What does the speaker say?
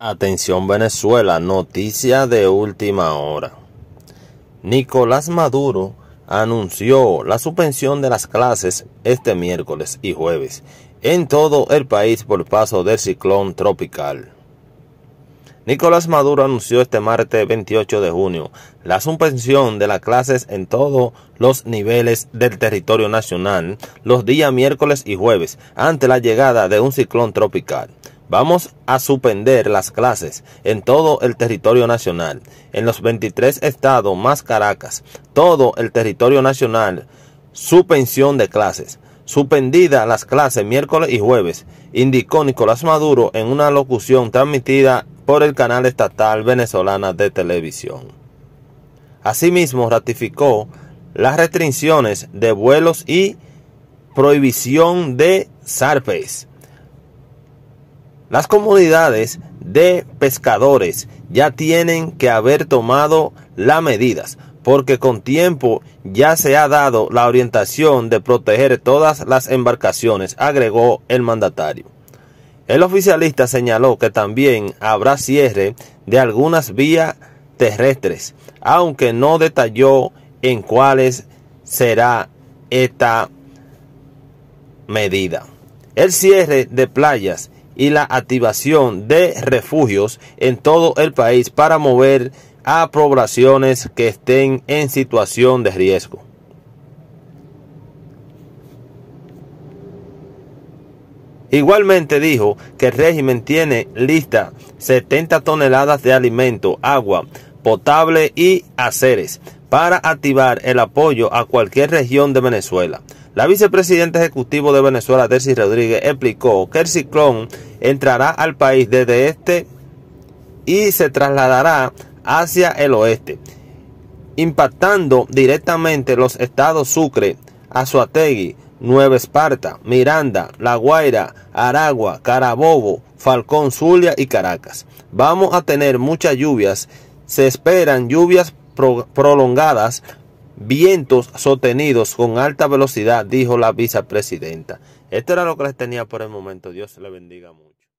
Atención Venezuela, noticia de última hora. Nicolás Maduro anunció la suspensión de las clases este miércoles y jueves en todo el país por paso del ciclón tropical. Nicolás Maduro anunció este martes 28 de junio la suspensión de las clases en todos los niveles del territorio nacional los días miércoles y jueves ante la llegada de un ciclón tropical. Vamos a suspender las clases en todo el territorio nacional, en los 23 estados más Caracas, todo el territorio nacional, suspensión de clases. Suspendida las clases miércoles y jueves, indicó Nicolás Maduro en una locución transmitida por el canal estatal venezolana de televisión. Asimismo, ratificó las restricciones de vuelos y prohibición de zarpes las comunidades de pescadores ya tienen que haber tomado las medidas, porque con tiempo ya se ha dado la orientación de proteger todas las embarcaciones, agregó el mandatario. El oficialista señaló que también habrá cierre de algunas vías terrestres, aunque no detalló en cuáles será esta medida. El cierre de playas y la activación de refugios en todo el país para mover a poblaciones que estén en situación de riesgo. Igualmente dijo que el régimen tiene lista 70 toneladas de alimento, agua potable y aceres para activar el apoyo a cualquier región de Venezuela. La vicepresidenta ejecutiva de Venezuela, Tercy Rodríguez, explicó que el ciclón entrará al país desde este y se trasladará hacia el oeste, impactando directamente los estados Sucre, Azuategui, Nueva Esparta, Miranda, La Guaira, Aragua, Carabobo, Falcón, Zulia y Caracas. Vamos a tener muchas lluvias. Se esperan lluvias prolongadas vientos sostenidos con alta velocidad, dijo la vicepresidenta. Esto era lo que les tenía por el momento. Dios le bendiga mucho.